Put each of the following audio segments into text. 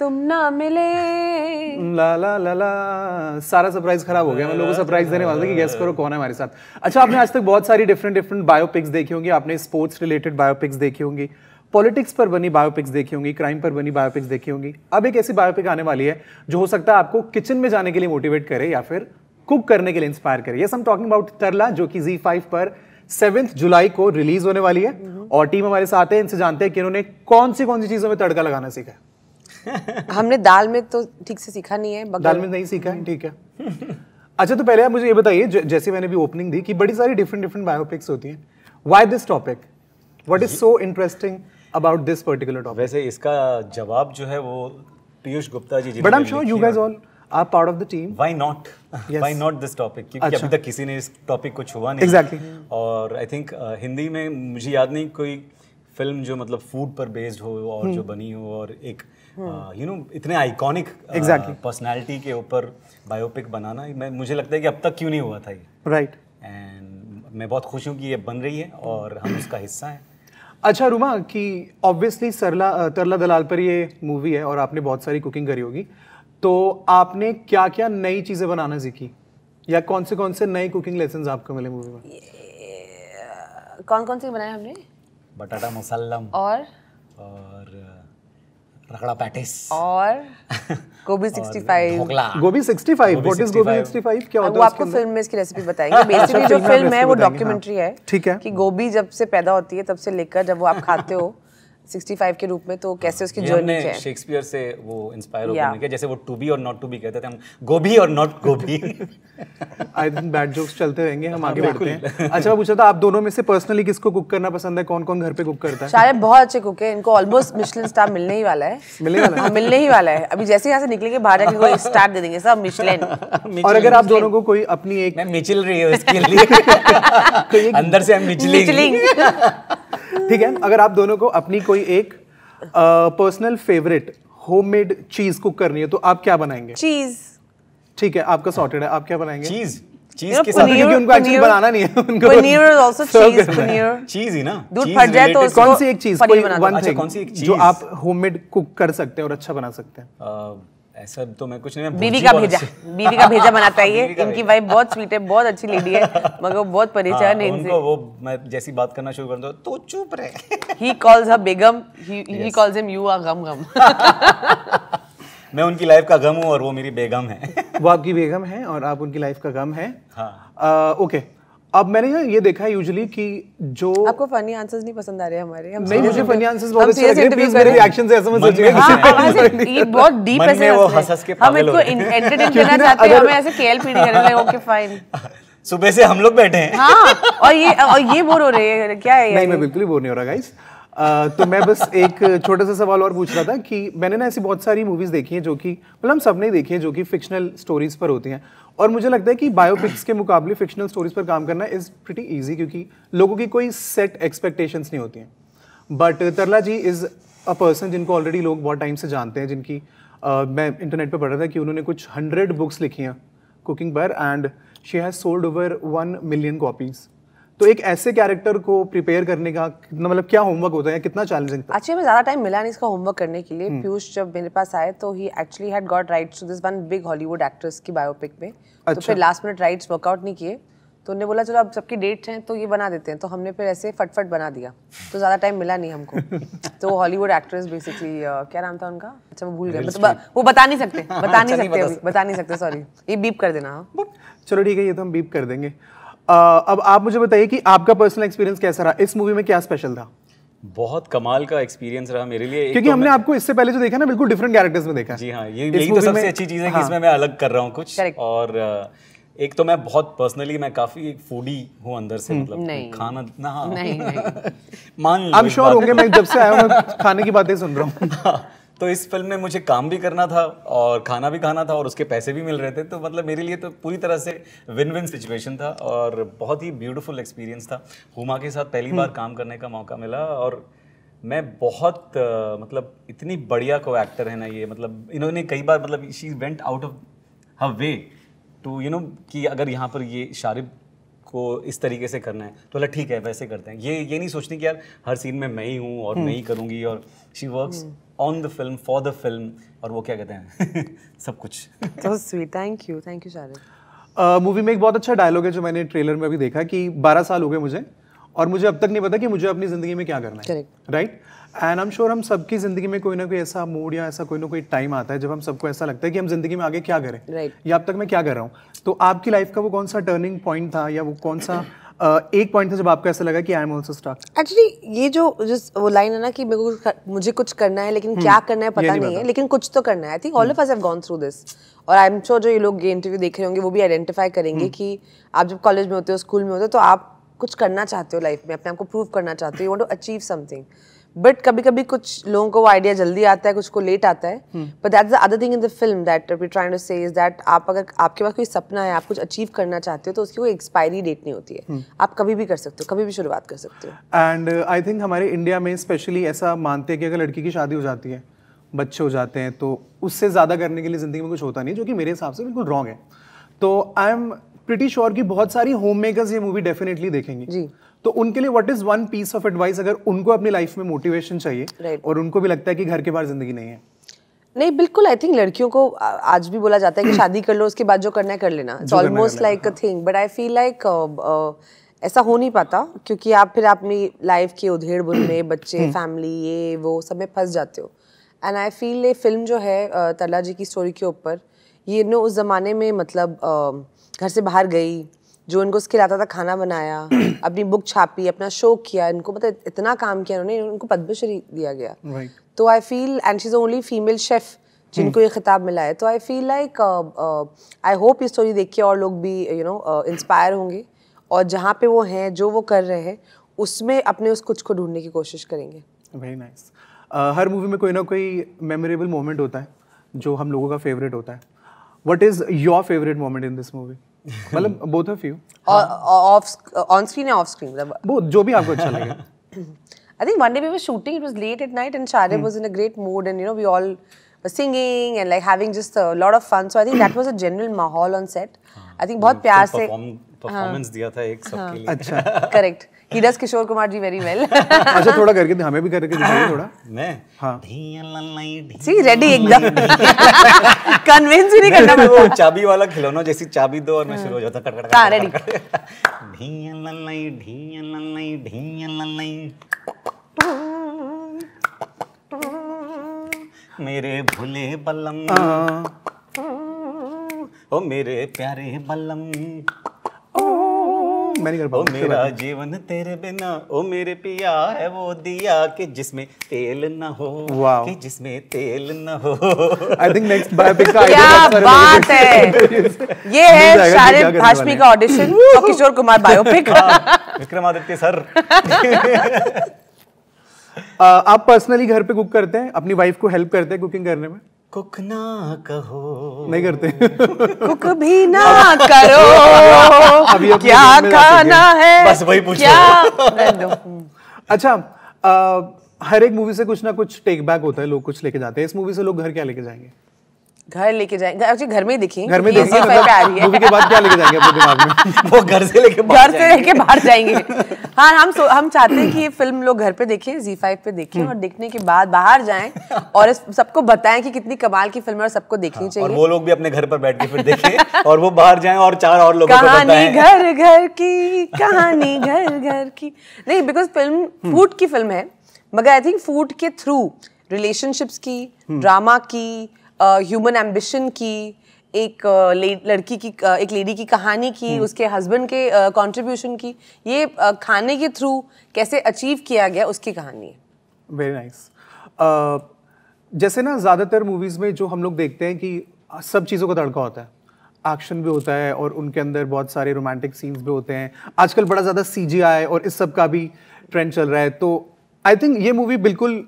तुम ना मिले ला ला ला ला सारा सरप्राइज खराब हो गया मैं लोगों को सरप्राइज देने वाला था कि गेस करो कौन है हमारे साथ अच्छा आपने आज तक बहुत सारी डिफरेंट डिफरेंट बायोपिक्स देखी होंगी आपने स्पोर्ट्स रिलेटेड बायोपिक्स देखी होंगी पॉलिटिक्स पर बनी बायोपिक्स देखी होंगी क्राइम पर बनी बायोपिक्स देखी होंगी अब एक ऐसी बायोपिक आने वाली है जो हो सकता है आपको किचन में जाने के लिए मोटिवेट करे या फिर कुक करने के लिए इंस्पायर करे यस हम टॉकिंग अबाउट तरला जो कि जी फाइव पर सेवेंथ जुलाई को रिलीज होने वाली है और टीम हमारे साथ है इनसे जानते हैं कि इन्होंने कौन सी कौन सी चीजों में तड़का लगाना सीखा है हमने दाल में तो ठीक से सीखा नहीं है दाल में नहीं सीखा है ठीक है अच्छा तो पहले आप मुझे ये बताइए जैसे मैंने भी ओपनिंग दी कि बड़ी सारी डिफरेंट डिफरेंट बायोपिक्स होती हैं why this topic what is so interesting about this particular topic वैसे इसका जवाब जो है वो Piyush Gupta ji but I am sure you guys all are part of the team why not why not this topic क्योंकि अच्छा. अभी तक किसी ने इस टॉपिक को छुआ नहीं एग्जैक्टली exactly. और आई थिंक uh, हिंदी में मुझे याद नहीं कोई फिल्म जो मतलब फूड पर बेस्ड हो और hmm. जो बनी हो और एक यू हाँ। नो इतने आइकॉनिक एग्जैक्टली पर्सनैलिटी के ऊपर बायोपिक बनाना मैं मुझे लगता है कि अब तक क्यों नहीं हुआ था ये राइट right. एंड मैं बहुत खुश हूँ कि ये बन रही है और हम उसका हिस्सा हैं अच्छा रुमा कि ऑब्वियसली सरला तरला दलाल पर ये मूवी है और आपने बहुत सारी कुकिंग करी होगी तो आपने क्या क्या नई चीज़ें बनाना सीखी या कौन से कौन से नए कुकिंग लेसन आपको मिले मूवी में कौन कौन से बनाए हमने बटाटा मसल्लम और, और... रखड़ा पैटिस और गोभी 65 गोभी 65 व्हाट इज गोभी 65 क्या होता अच्छा, है वो आपको फिल्म में इसकी रेसिपी बताएंगे बेसिकली जो फिल्म है वो डॉक्यूमेंट्री है ठीक है कि गोभी जब से पैदा होती है तब से लेकर जब वो आप खाते हो 65 के रूप में तो हाँ। कैसे उसकी जर्नी है शेक्सपियर से वो इंस्पायर होकर yeah. जैसे वो टू बी और नॉट टू बी कहते थे हम गोभी और नॉट गोभी आई थिंक बैड जोक्स चलते रहेंगे हम आगे बढ़ते हैं अच्छा पूछा था आप दोनों में से पर्सनली किसको कुक करना पसंद है कौन कौन घर पे कुक करता है शायद बहुत अच्छे कुक है इनको ऑलमोस्ट मिशलिन स्टार मिलने ही वाला है मिलने वाला है हाँ, मिलने ही वाला है अभी जैसे यहाँ से निकलेंगे बाहर जाके कोई स्टार दे देंगे सब मिशलिन और अगर आप दोनों को कोई अपनी एक मैं मिचिल रही हूँ इसके लिए अंदर से हम मिचलिंग ठीक है अगर आप दोनों को अपनी कोई एक पर्सनल फेवरेट होममेड चीज कुक करनी है तो आप क्या बनाएंगे चीज ठीक है आपका सॉर्टेड है आप क्या बनाएंगे चीज चीज के साथ क्योंकि उनको एक्चुअली बनाना नहीं है उनको पनीर इज आल्सो चीज पनीर चीज ही ना दूध फट जाए तो कौन सी एक चीज कोई वन अच्छा, थिंग जो आप होममेड कुक कर सकते हैं और अच्छा बना सकते हैं ऐसा तो मैं कुछ नहीं बीवी का भेजा बीवी का भेजा बनाता है ये इनकी वाइफ बहुत स्वीट है बहुत अच्छी लेडी है मगर वो बहुत परेशान है हाँ, इनसे वो मैं जैसी बात करना शुरू करता हूँ तो चुप रहे he calls her Begum he calls him you are गम गम मैं उनकी लाइफ का गम हूँ और वो मेरी बेगम है वो आपकी बेगम है और आप उनकी लाइफ का गम है हाँ ओके अब मैंने ये देखा है यूजुअली कि जो आपको फनी आंसर्स नहीं पसंद आ रहे हमारे हम नहीं मुझे फनी आंसर्स बहुत अच्छे लगे प्लीज मेरे रिएक्शन से ऐसा मत समझिए हाँ, ये बहुत डीप ऐसे हम इनको एंटरटेन करना चाहते हैं हमें ऐसे केएलपीडी करना है ओके फाइन सुबह से हम लोग बैठे हैं हाँ और ये और ये बोर हो रहे हैं क्या है नहीं मैं बिल्कुल ही बोर नहीं हो रहा गाइस तो मैं बस एक छोटा सा सवाल और पूछ रहा था कि मैंने ना ऐसी बहुत सारी मूवीज़ देखी हैं जो कि मतलब हम सब ने देखी हैं जो कि फिक्शनल स्टोरीज़ पर होती हैं और मुझे लगता है कि बायोपिक्स के मुकाबले फिक्शनल स्टोरीज़ पर काम करना इज़ प्रिटी ईजी क्योंकि लोगों की कोई सेट एक्सपेक्टेशंस नहीं होती हैं but Tarla ji is a person जिनको ऑलरेडी लोग बहुत टाइम से जानते हैं जिनकी uh, मैं इंटरनेट पर पढ़ रहा था कि उन्होंने कुछ हंड्रेड बुक्स लिखी हैं कुकिंग पर and she has sold over one million copies तो एक ऐसे कैरेक्टर को प्रिपेयर करने का कितना मतलब क्या होमवर्क होता है कितना चैलेंजिंग था एक्चुअली हमें ज़्यादा टाइम मिला नहीं इसका होमवर्क करने के लिए हम्म। पीयूष जब मेरे पास आए तो he actually had got rights to this one big Hollywood actress की बायोपिक में तो अच्छा। तो फिर लास्ट मिनट राइट्स वर्कआउट नहीं किए तो उन्होंने बोला चलो अब सबकी डेट हैं तो ये बना देते हैं तो हमने फिर ऐसे फटफट बना दिया तो ज़्यादा टाइम मिला नहीं हमको तो हॉलीवुड एक्ट्रेस बेसिकली क्या नाम था उनका अच्छा वो भूल गए मतलब वो बता नहीं सकते बता नहीं अच्छा, सकते बता नहीं सकते सॉरी ये बीप कर देना हाँ। चलो ठीक है ये तो हम बीप कर देंगे अब आप मुझे बताइए कि आपका पर्सनल एक्सपीरियंस कैसा रहा इस मूवी में क्या स्पेशल था बहुत कमाल का एक्सपीरियंस रहा मेरे लिए क्योंकि तो हमने आपको इससे पहले जो तो देखा ना बिल्कुल डिफरेंट कैरेक्टर्स में देखा जी हाँ ये यही तो सबसे अच्छी चीज़ है हाँ। कि इसमें मैं अलग कर रहा हूँ कुछ Correct. और एक तो मैं बहुत पर्सनली मैं काफी फूडी हूँ अंदर से हम्म। मतलब खाना ना हाँ। नहीं, नहीं। मान लो I'm sure होंगे मैं जब से आया हूँ खाने की बातें सुन रहा हूँ हाँ। तो इस फिल्म में मुझे काम भी करना था और खाना भी खाना था और उसके पैसे भी मिल रहे थे तो मतलब मेरे लिए तो पूरी तरह से विन विन सिचुएशन था और बहुत ही ब्यूटीफुल एक्सपीरियंस था हुमा के साथ पहली बार हम्म। काम करने का मौका मिला और मैं बहुत uh, मतलब इतनी बढ़िया को एक्टर है ना ये मतलब इन्होंने कई बार मतलब she went out of her way to you know कि अगर यहाँ पर ये शारिब को इस तरीके से करना है तो बोला ठीक है वैसे करते हैं ये ये नहीं सोचती कि यार हर सीन में मैं ही हूँ और मैं हम्म। ही करूँगी और she work on the film for the film और वो क्या कहते हैं सब कुछ sweet thank you thank you movie में एक बहुत अच्छा डायलॉग है जो मैंने ट्रेलर में अभी देखा कि बारह साल हो गए मुझे और मुझे अब तक नहीं पता कि मुझे अपनी ज़िंदगी में क्या करना है right and I am sure हम सबकी ज़िंदगी में कोई ना कोई ऐसा मूड या ऐसा कोई ना कोई टाइम आता है जब हम सबको ऐसा लगता है कि हम ज़िंदगी में आगे क्या करें right. या अब तक मैं क्या कर रहा हूँ तो आपकी लाइफ का वो कौन सा टर्निंग पॉइंट था या वो कौन सा Uh, एक पॉइंट था जब आपको ऐसा लगा कि I am also stuck actually ये जो जिस वो लाइन है ना कि मेरे को मुझे कुछ करना है लेकिन hmm. क्या करना है पता नहीं, नहीं है लेकिन कुछ तो करना है I think all of us have gone through this और आई एम श्योर जो ये लोग ये इंटरव्यू देख रहे होंगे वो भी आइडेंटिफाई करेंगे हम्म। कि आप जब कॉलेज में होते हो स्कूल में होते हो तो आप कुछ करना चाहते हो लाइफ में अपने आप को प्रूव करना चाहते हो you want to achieve something but कभी कभी कुछ लोगों को वो आइडिया जल्दी आता है कुछ को लेट आता है but that is other thing in the film that we trying to say is that आप अगर आपके पास कोई सपना है आप कुछ अचीव करना चाहते हो तो उसकी कोई एक्सपायरी डेट नहीं होती है hmm. आप कभी भी कर सकते हो कभी भी शुरुआत कर सकते हो एंड आई थिंक हमारे इंडिया में स्पेशली ऐसा मानते हैं कि अगर लड़की की शादी हो जाती है बच्चे हो जाते हैं तो उससे ज़्यादा करने के लिए ज़िंदगी में कुछ होता नहीं जो कि मेरे हिसाब से बिल्कुल रॉन्ग है तो आई एम प्रिटी श्योर की बहुत सारी होम मेकर्स ये मूवी डेफिनेटली देखेंगे जी तो उनके लिए what is one piece of advice अगर उनको अपनी लाइफ में मोटिवेशन चाहिए right. और उनको भी लगता है कि घर के बाहर जिंदगी नहीं है नहीं बिल्कुल आई थिंक लड़कियों को आज भी बोला जाता है कि शादी कर लो उसके बाद जो करना है कर लेना it's almost like a thing but I feel like ऐसा हो नहीं पाता क्योंकि आप फिर अपनी लाइफ के उधेड़ बुन में बच्चे फैमिली हम्म। ये वो सब में फंस जाते हो एंड आई फील ये फिल्म जो है तला uh, जी की स्टोरी के ऊपर ये नो उस ज़माने में मतलब uh, घर से बाहर गई जो इनको खिलाता था खाना बनाया अपनी बुक छापी अपना शो किया इनको मतलब इतना काम किया उन्होंने उनको पद्मश्री दिया गया right. तो I feel and she is only female chef जिनको hmm. ये खिताब मिला है तो I feel like I hope ये स्टोरी देख के और लोग भी यू नो इंस्पायर होंगे और जहाँ पे वो हैं जो वो कर रहे हैं उसमें अपने उस कुछ को ढूंढने की कोशिश करेंगे वेरी नाइस nice. uh, हर मूवी में कोई ना कोई मेमोरेबल मोमेंट होता है जो हम लोगों का फेवरेट होता है what is your favourite moment in this movie मतलब both of you off on screen या ऑफ स्क्रीन मतलब जो भी आपको अच्छा लगे I think one day we were shooting it was late at night and Sharib was in a great mood and you know we all singing and like having just a lot of fun so I think that was a general माहौल on set I think बहुत प्यार से performance हाँ। दिया था एक सबके हाँ। लिए अच्छा correct he does Kishore Kumar ji very well. अच्छा थोड़ा करके हमें भी करके दिखाइए थोड़ा हाँ, मैं हाँ सी रेडी एकदम कन्विंस भी नहीं करना वो चाबी वाला खिलौना जैसी चाबी दो और मैं शुरू हो जाता कट कट हाँ रेडी ढिया लल्लाई ढिया लल्लाई ढिया लल्लाई मेरे भुले बलम हाँ। ओ मेरे प्यारे बलम मैं नहीं कर पाऊँ मेरा जीवन तेरे बिना ओ मेरे पिया है वो दिया कि जिसमें तेल ना हो कि जिसमें तेल ना हो आई थिंक नेक्स्ट बायोपिक का क्या बात है ये है तो शारिद भाष्मी का ऑडिशन और किशोर कुमार बायोपिक हाँ, विक्रमादित्य सर uh, आप पर्सनली घर पे कुक करते हैं अपनी वाइफ को हेल्प करते हैं कुकिंग करने में कुक ना कहो नहीं करते कुक भी ना करो अभी क्या खाना है बस वही पूछ क्या अच्छा आ, हर एक मूवी से कुछ ना कुछ टेक बैक होता है लोग कुछ लेके जाते हैं इस मूवी से लोग घर क्या लेके जाएंगे घर लेके जाएंगे एक्चुअली घर में ही दिखी घर में देखिए मतलब मूवी के बाद क्या लेके जाएंगे अपने दिमाग में वो घर से लेके घर से लेके बाहर जाएंगे हाँ हम सो, हम चाहते हैं कि ये फिल्म लोग घर पे देखें जी फाइव पे देखें हम्म। और देखने के बाद बाहर जाएं और सबको बताएं कि कितनी कमाल की फिल्म है और सबको देखनी हाँ, चाहिए और वो लोग भी अपने घर पर बैठ के फिर देखें और वो बाहर जाएं और चार और लोगों को बताएं कहानी घर घर की कहानी घर घर की नहीं बिकॉज फिल्म फूड की फिल्म है मगर आई थिंक फूड के थ्रू रिलेशनशिप्स की ड्रामा हम्म। की ह्यूमन uh, एम्बिशन की एक uh, लड़की की uh, एक लेडी की कहानी की हम्म। उसके हस्बैंड के कंट्रीब्यूशन की ये खाने के थ्रू कैसे अचीव किया गया उसकी कहानी है वेरी नाइस nice. जैसे ना ज़्यादातर मूवीज़ में जो हम लोग देखते हैं कि सब चीज़ों का तड़का होता है एक्शन भी होता है और उनके अंदर बहुत सारे रोमांटिक सीन्स भी होते हैं आजकल बड़ा ज़्यादा सी और इस सब का भी ट्रेंड चल रहा है तो आई थिंक ये मूवी बिल्कुल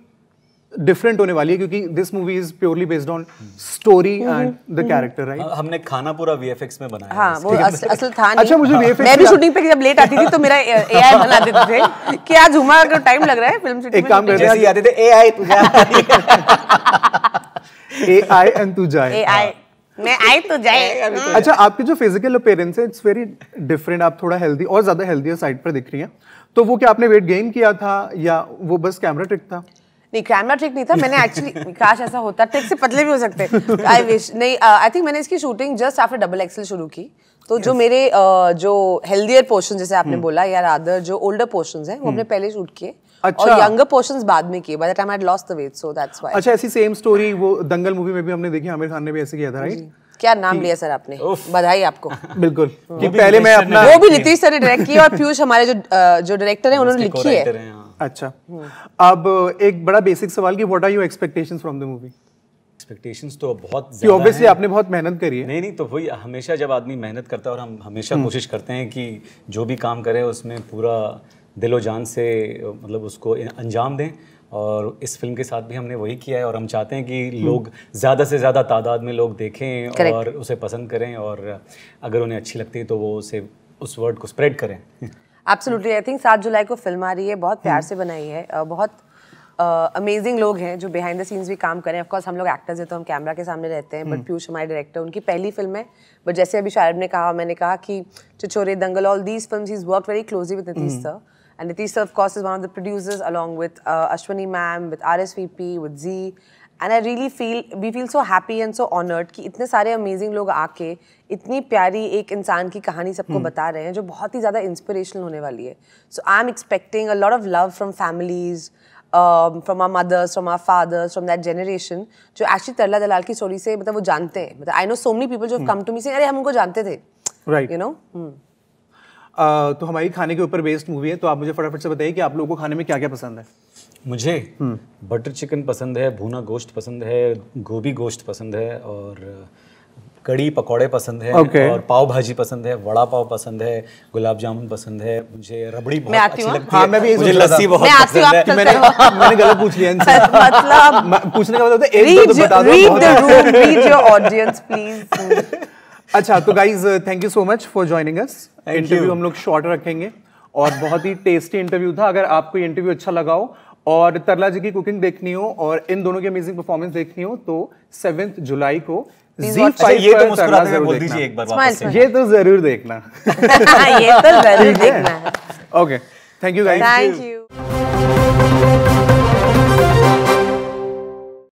डिफरेंट होने वाली है क्योंकि this movie is purely based on story and the character right हमने खाना पूरा वीएफएक्स में बनाया हाँ, वो अस, असल था अच्छा, नहीं अच्छा मुझे वीएफएक्स हाँ। मैं भी शूटिंग पे जब लेट आती थी तो मेरा एआई बना देते थे कि आज हुमा का टाइम लग रहा है फिल्म शूटिंग एक काम करते हैं आते थे एआई तू जाए एआई एंड तू जाए एआई मैं आई तो जाए तो अच्छा आपकी जो फिजिकल अपीयरेंस है इट्स वेरी डिफरेंट आप थोड़ा हेल्दी और ज्यादा हेल्दियर साइड पर दिख रही हैं तो वो क्या आपने वेट गेन किया था या वो बस कैमरा ट्रिक था नहीं कैमरा ट्रिक नहीं था मैंने एक्चुअली काश ऐसा होता ट्रिक से पतले भी हो सकते आई विश नहीं आई uh, थिंक मैंने इसकी shooting just after double axel शुरू की तो yes. जो मेरे uh, जो हेल्दियर पोर्शन जैसे आपने hmm. बोला या रादर जो ओल्डर पोर्शन है वो हमने hmm. पहले शूट किए अच्छा। और यंगर पोर्शंस बाद में किए by the time I lost the weight so that's why अच्छा ऐसी सेम स्टोरी वो दंगल मूवी में भी हमने देखी आमिर खान ने भी ऐसे किया था राइट क्या नाम लिया सर आपने बधाई आपको बिल्कुल कि पहले मैं अपना वो भी नीतीश सर ने डायरेक्ट किया और पीयूष हमारे जो uh, जो डायरेक्टर हैं उन्होंने लिखी है अच्छा हम्म। अब एक बड़ा बेसिक सवाल कि what are your expectations from the movie expectations तो बहुत ऑब्वियसली आपने बहुत मेहनत करी है नहीं नहीं तो वही हमेशा जब आदमी मेहनत करता है और हम हमेशा हम्म। कोशिश करते हैं कि जो भी काम करें उसमें पूरा दिलो जान से मतलब उसको अंजाम दें और इस फिल्म के साथ भी हमने वही किया है और हम चाहते हैं कि हम्म। लोग ज़्यादा से ज़्यादा तादाद में लोग देखें Correct. और उसे पसंद करें और अगर उन्हें अच्छी लगती है तो वो उसे उस वर्ड को स्प्रेड करें एब्सोल्युटली आई थिंक सात जुलाई को फिल्म आ रही है बहुत प्यार से बनाई है बहुत अमेजिंग लोग हैं जो बिहाइंड द सीन्स भी काम करें ऑफकोर्स हम लोग एक्टर्स हैं तो हम कैमरा के सामने रहते हैं बट पीयूष हमारे डायरेक्टर उनकी पहली फिल्म है बट जैसे अभी शायद ने कहा मैंने कहा कि Chhichhore Dangal all these film is work very closely with Nitesh sir and sir of course is one of the producers along with Ashwini ma'am with R S V P with G and I really feel we feel so happy and so honoured कि इतने सारे amazing लोग आके इतनी प्यारी एक इंसान की कहानी सबको hmm. बता रहे हैं जो बहुत ही ज़्यादा इंस्पिरेशनल होने वाली है so I am expecting a lot of love from families from our mothers from our fathers from that generation जो एक्चुअली तरला दलाल की स्टोरी से मतलब वो जानते हैं मतलब I know so many people जो कम टू मी से अरे हम उनको जानते थे राइट यू नो तो हमारी खाने के ऊपर बेस्ड मूवी है तो आप मुझे फटाफट से बताइए कि आप लोगों को खाने में क्या क्या पसंद है मुझे बटर हम्म। चिकन पसंद है भूना गोश्त पसंद है गोभी गोश्त पसंद है और कड़ी पकोड़े पसंद है okay. और पाव भाजी पसंद है वड़ा पाव पसंद है गुलाब जामुन पसंद है मुझे रबड़ी बहुत अच्छी लगती हाँ, है मैं भी मुझे लस्सी बहुत मैं पसंद है मैंने मैंने गलत पूछ लिया इनसे मतलब पूछने का मतलब तो एक दो तो बता दो read the room read your audience please अच्छा तो guys thank you so much for joining us interview हम लोग शॉर्ट रखेंगे और बहुत ही टेस्टी इंटरव्यू था अगर आपको ये इंटरव्यू अच्छा लगा हो और तरला जी की कुकिंग देखनी हो और इन दोनों की अमेजिंग परफॉर्मेंस देखनी हो तो सेवेंथ जुलाई को ये तो मुस्कुराते हुए बोल दीजिए एक बार वापस से ये तो जरूर देखना ये तो जरूर देखना okay thank you guys thank you